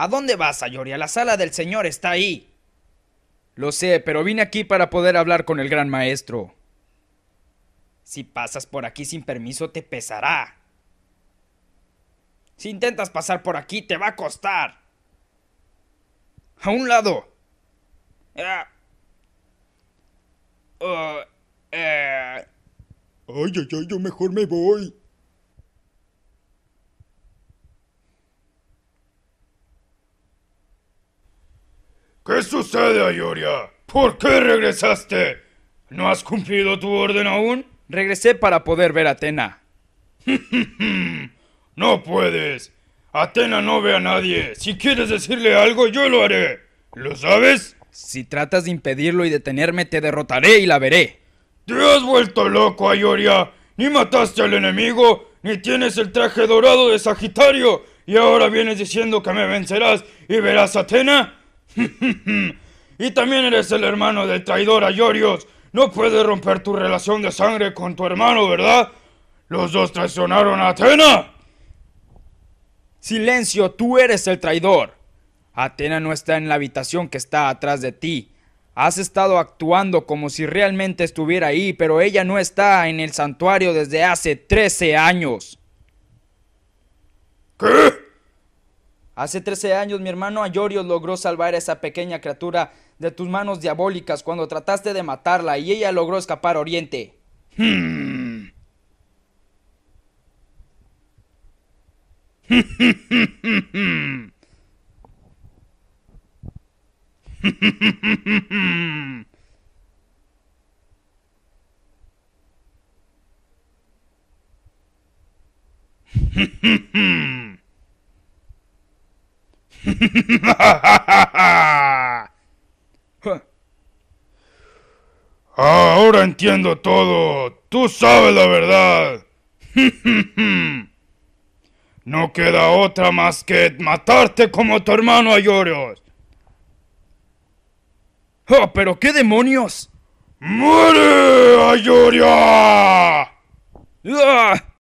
¿A dónde vas, Sayori? la sala del Señor está ahí. Lo sé, pero vine aquí para poder hablar con el gran maestro. Si pasas por aquí sin permiso, te pesará. Si intentas pasar por aquí, te va a costar. A un lado. Ah. Ah, ah. Ay, ay, ay, yo mejor me voy. ¿Qué sucede, Ayoria? ¿Por qué regresaste? ¿No has cumplido tu orden aún? Regresé para poder ver a Atena. no puedes. Atena no ve a nadie. Si quieres decirle algo, yo lo haré. ¿Lo sabes? Si tratas de impedirlo y detenerme, te derrotaré y la veré. Te has vuelto loco, Ayoria. Ni mataste al enemigo, ni tienes el traje dorado de Sagitario. Y ahora vienes diciendo que me vencerás y verás a Atena. y también eres el hermano del traidor a No puedes romper tu relación de sangre con tu hermano, ¿verdad? Los dos traicionaron a Atena. Silencio, tú eres el traidor. Atena no está en la habitación que está atrás de ti. Has estado actuando como si realmente estuviera ahí, pero ella no está en el santuario desde hace 13 años. ¿Qué? Hace 13 años mi hermano Ayorios logró salvar a esa pequeña criatura de tus manos diabólicas cuando trataste de matarla y ella logró escapar a Oriente. Ahora entiendo todo. Tú sabes la verdad. No queda otra más que matarte como tu hermano Ayorios. Oh, pero qué demonios! ¡Muere, Ayoria! ¡Ah!